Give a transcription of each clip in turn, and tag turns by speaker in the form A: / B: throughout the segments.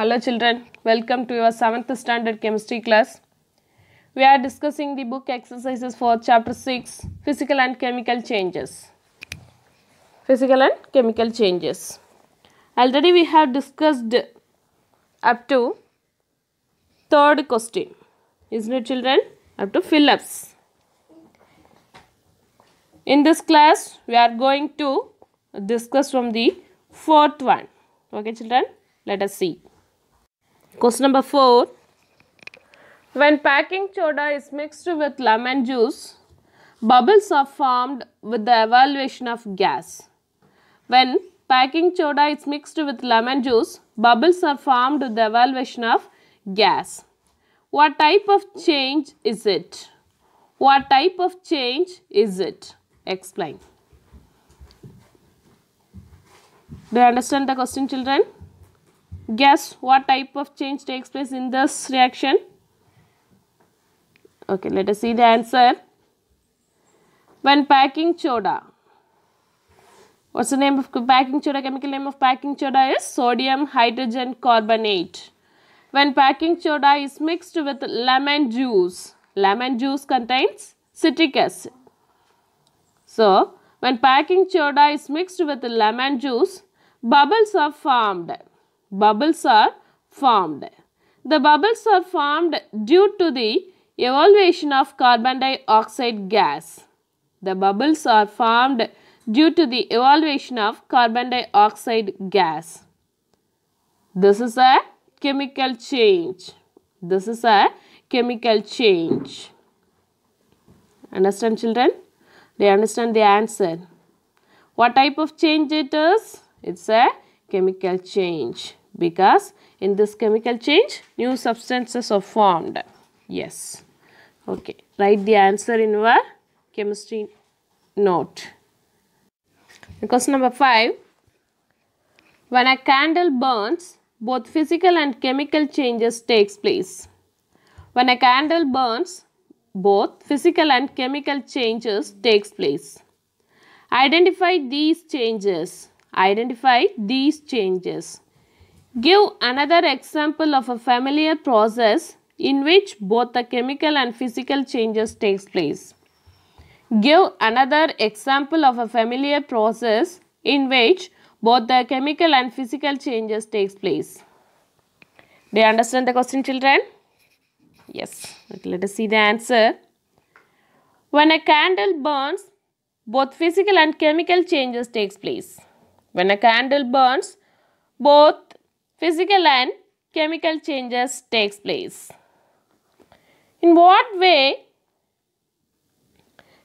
A: Hello children, welcome to your 7th standard chemistry class. We are discussing the book exercises for chapter 6, physical and chemical changes. Physical and chemical changes. Already we have discussed up to third question. Isn't it children? Up to Phillips. In this class, we are going to discuss from the fourth one. Okay children, let us see. Question number 4. When packing soda is mixed with lemon juice, bubbles are formed with the evaluation of gas. When packing soda is mixed with lemon juice, bubbles are formed with the evaluation of gas. What type of change is it? What type of change is it? Explain. Do you understand the question children? Guess what type of change takes place in this reaction? Okay, let us see the answer. When packing soda, what's the name of packing soda? Chemical name of packing soda is sodium hydrogen carbonate. When packing soda is mixed with lemon juice, lemon juice contains citric acid. So, when packing soda is mixed with lemon juice, bubbles are formed bubbles are formed. The bubbles are formed due to the evolution of carbon dioxide gas. The bubbles are formed due to the evolution of carbon dioxide gas. This is a chemical change. This is a chemical change. Understand children? They understand the answer. What type of change it is? It's a chemical change because in this chemical change new substances are formed. Yes. Okay. Write the answer in your chemistry note. Question number 5. When a candle burns, both physical and chemical changes takes place. When a candle burns, both physical and chemical changes takes place. Identify these changes. Identify these changes. Give another example of a familiar process in which both the chemical and physical changes takes place. Give another example of a familiar process in which both the chemical and physical changes takes place. Do you understand the question children? Yes. Let us see the answer. When a candle burns, both physical and chemical changes takes place. When a candle burns, both physical and chemical changes takes place. In what way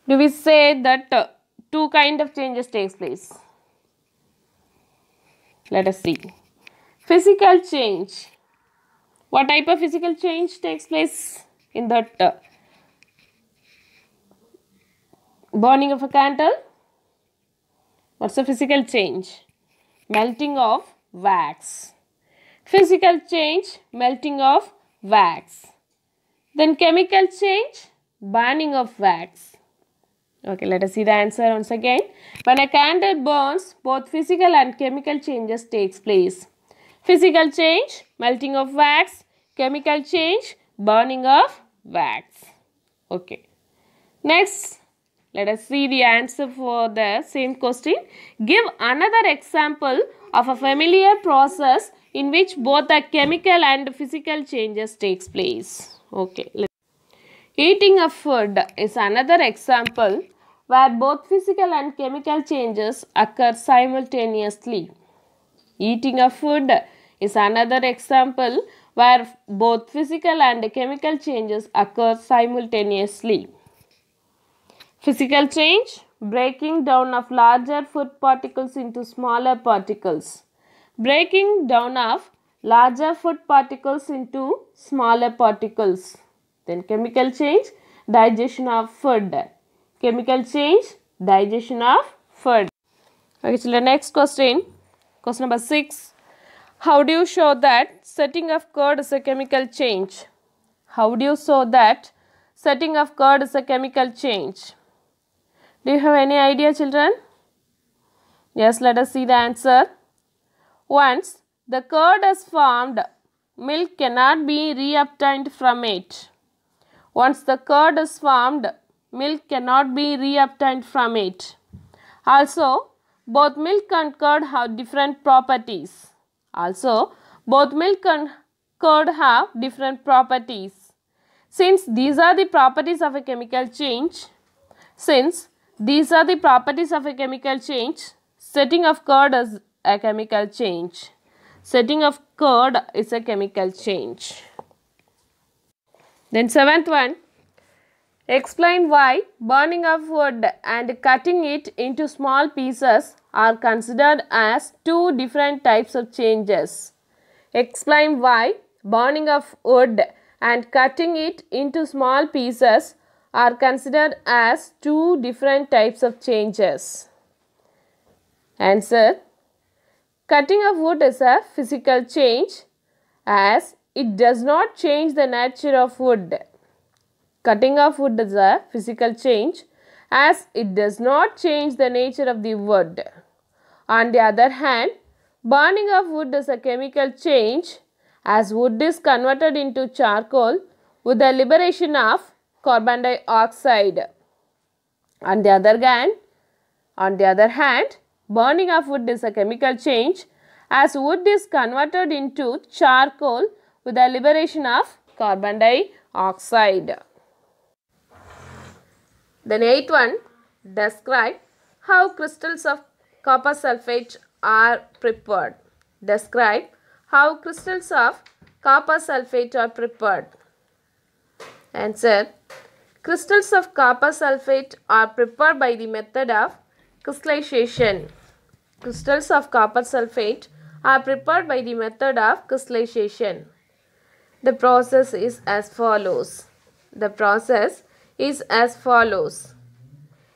A: do we say that uh, two kind of changes takes place? Let us see. Physical change. What type of physical change takes place in that uh, burning of a candle? What's the physical change? Melting of wax. Physical change, melting of wax. Then chemical change, burning of wax. Okay, let us see the answer once again. When a candle burns, both physical and chemical changes takes place. Physical change, melting of wax. Chemical change, burning of wax. Okay. Next, let us see the answer for the same question. Give another example of a familiar process in which both the chemical and physical changes takes place. Okay. Eating a food is another example where both physical and chemical changes occur simultaneously. Eating a food is another example where both physical and chemical changes occur simultaneously. Physical change, breaking down of larger food particles into smaller particles breaking down of larger food particles into smaller particles. Then chemical change, digestion of food. Chemical change, digestion of food. Okay, so the next question. Question number 6. How do you show that setting of curd is a chemical change? How do you show that setting of curd is a chemical change? Do you have any idea children? Yes, let us see the answer. Once the curd is formed, milk cannot be reobtained from it. Once the curd is formed, milk cannot be reobtained from it. Also, both milk and curd have different properties. Also, both milk and curd have different properties. Since these are the properties of a chemical change, since these are the properties of a chemical change, setting of curd is a chemical change. Setting of curd is a chemical change. Then seventh one, explain why burning of wood and cutting it into small pieces are considered as two different types of changes. Explain why burning of wood and cutting it into small pieces are considered as two different types of changes. Answer Cutting of wood is a physical change as it does not change the nature of wood. Cutting of wood is a physical change as it does not change the nature of the wood. On the other hand, burning of wood is a chemical change as wood is converted into charcoal with the liberation of carbon dioxide. On the other hand, on the other hand, Burning of wood is a chemical change as wood is converted into charcoal with the liberation of carbon dioxide. Then eighth one, describe how crystals of copper sulfate are prepared. Describe how crystals of copper sulfate are prepared. Answer. Crystals of copper sulfate are prepared by the method of Crystallization Crystals of copper sulfate are prepared by the method of crystallization. The process is as follows. The process is as follows.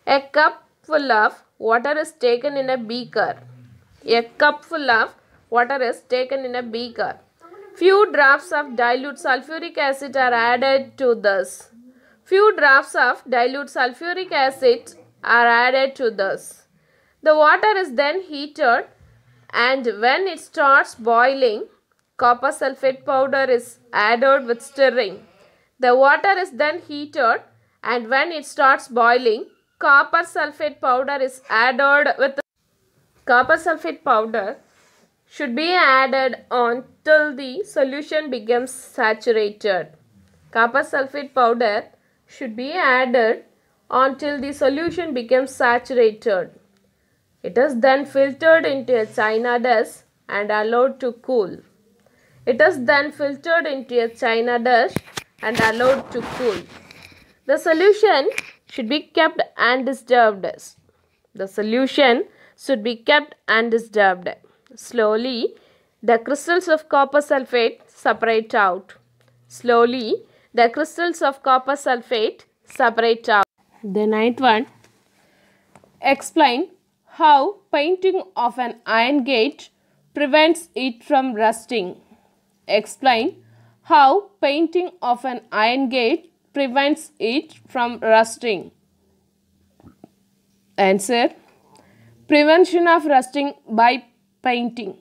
A: A cup full of water is taken in a beaker. A cup full of water is taken in a beaker. Few drops of dilute sulfuric acid are added to this. Few drops of dilute sulfuric acid are added to this. The water is then heated and when it starts boiling, copper sulfate powder is added with stirring. The water is then heated and when it starts boiling, copper sulfate powder is added with copper sulfate powder should be added until the solution becomes saturated. Copper sulfate powder should be added until the solution becomes saturated. It is then filtered into a china dish and allowed to cool. It is then filtered into a china dish and allowed to cool. The solution should be kept undisturbed. The solution should be kept undisturbed. Slowly, the crystals of copper sulfate separate out. Slowly, the crystals of copper sulfate separate out. The ninth one, explain how painting of an iron gate prevents it from rusting. Explain how painting of an iron gate prevents it from rusting. Answer Prevention of rusting by painting.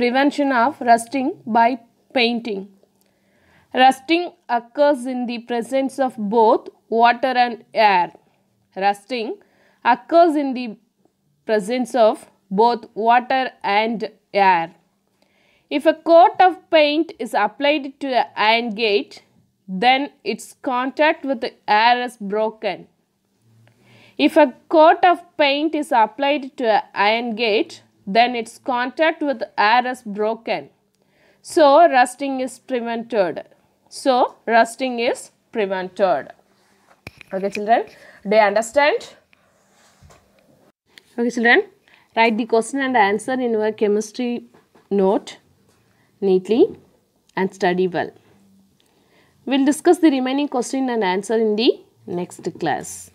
A: Prevention of rusting by painting. Rusting occurs in the presence of both water and air. Rusting occurs in the presence of both water and air. If a coat of paint is applied to the iron gate, then its contact with the air is broken. If a coat of paint is applied to an iron gate, then its contact with air is broken. So, rusting is prevented. So, rusting is prevented. Okay, children, do you understand? Okay, children, write the question and answer in your chemistry note neatly and study well. We'll discuss the remaining question and answer in the next class.